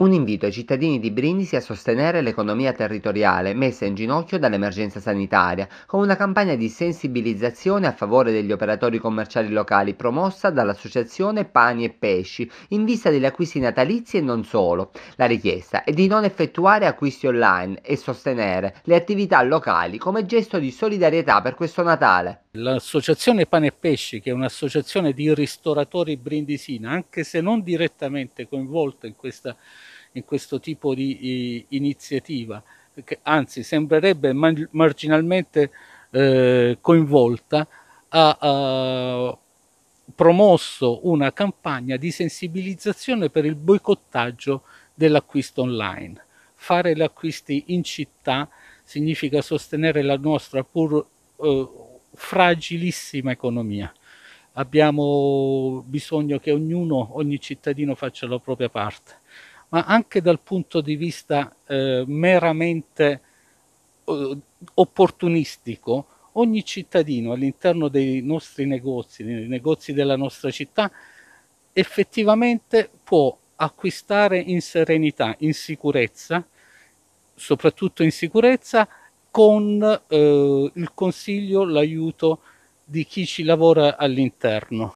un invito ai cittadini di Brindisi a sostenere l'economia territoriale messa in ginocchio dall'emergenza sanitaria, con una campagna di sensibilizzazione a favore degli operatori commerciali locali promossa dall'associazione Pani e Pesci, in vista degli acquisti natalizi e non solo. La richiesta è di non effettuare acquisti online e sostenere le attività locali come gesto di solidarietà per questo Natale. L'associazione Pane e Pesci, che è un'associazione di ristoratori brindisina, anche se non direttamente coinvolta in, questa, in questo tipo di iniziativa, che anzi sembrerebbe marginalmente eh, coinvolta, ha, ha promosso una campagna di sensibilizzazione per il boicottaggio dell'acquisto online. Fare gli acquisti in città significa sostenere la nostra pur eh, fragilissima economia. Abbiamo bisogno che ognuno, ogni cittadino faccia la propria parte, ma anche dal punto di vista eh, meramente eh, opportunistico, ogni cittadino all'interno dei nostri negozi, nei negozi della nostra città, effettivamente può acquistare in serenità, in sicurezza, soprattutto in sicurezza, con eh, il consiglio, l'aiuto di chi ci lavora all'interno.